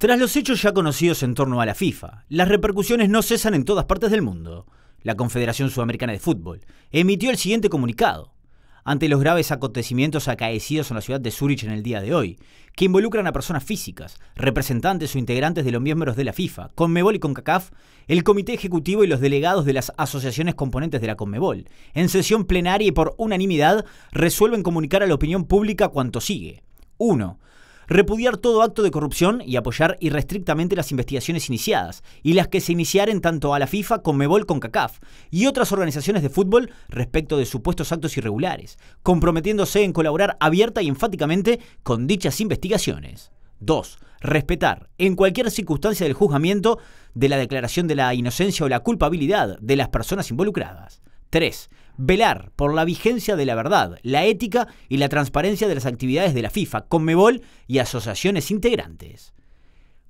Tras los hechos ya conocidos en torno a la FIFA, las repercusiones no cesan en todas partes del mundo. La Confederación Sudamericana de Fútbol emitió el siguiente comunicado. Ante los graves acontecimientos acaecidos en la ciudad de Zurich en el día de hoy, que involucran a personas físicas, representantes o integrantes de los miembros de la FIFA, Conmebol y CONCACAF, el Comité Ejecutivo y los delegados de las asociaciones componentes de la Conmebol, en sesión plenaria y por unanimidad, resuelven comunicar a la opinión pública cuanto sigue. 1 repudiar todo acto de corrupción y apoyar irrestrictamente las investigaciones iniciadas y las que se iniciaren tanto a la FIFA, con CACAF y otras organizaciones de fútbol respecto de supuestos actos irregulares, comprometiéndose en colaborar abierta y enfáticamente con dichas investigaciones. 2. Respetar, en cualquier circunstancia del juzgamiento, de la declaración de la inocencia o la culpabilidad de las personas involucradas. 3. Velar por la vigencia de la verdad, la ética y la transparencia de las actividades de la FIFA, Conmebol y asociaciones integrantes.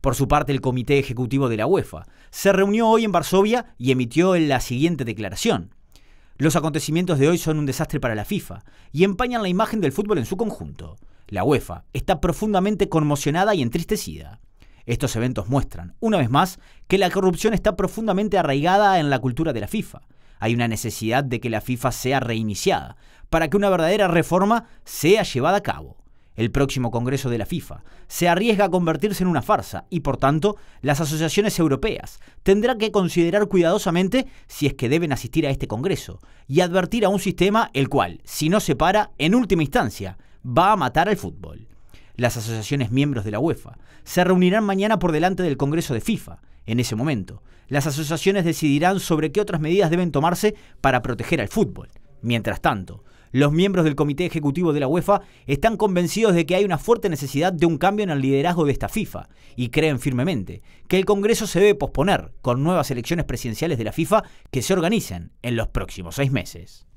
Por su parte, el Comité Ejecutivo de la UEFA se reunió hoy en Varsovia y emitió la siguiente declaración. Los acontecimientos de hoy son un desastre para la FIFA y empañan la imagen del fútbol en su conjunto. La UEFA está profundamente conmocionada y entristecida. Estos eventos muestran, una vez más, que la corrupción está profundamente arraigada en la cultura de la FIFA. Hay una necesidad de que la FIFA sea reiniciada, para que una verdadera reforma sea llevada a cabo. El próximo Congreso de la FIFA se arriesga a convertirse en una farsa y, por tanto, las asociaciones europeas tendrán que considerar cuidadosamente si es que deben asistir a este Congreso y advertir a un sistema el cual, si no se para, en última instancia, va a matar al fútbol las asociaciones miembros de la UEFA. Se reunirán mañana por delante del Congreso de FIFA. En ese momento, las asociaciones decidirán sobre qué otras medidas deben tomarse para proteger al fútbol. Mientras tanto, los miembros del Comité Ejecutivo de la UEFA están convencidos de que hay una fuerte necesidad de un cambio en el liderazgo de esta FIFA y creen firmemente que el Congreso se debe posponer con nuevas elecciones presidenciales de la FIFA que se organicen en los próximos seis meses.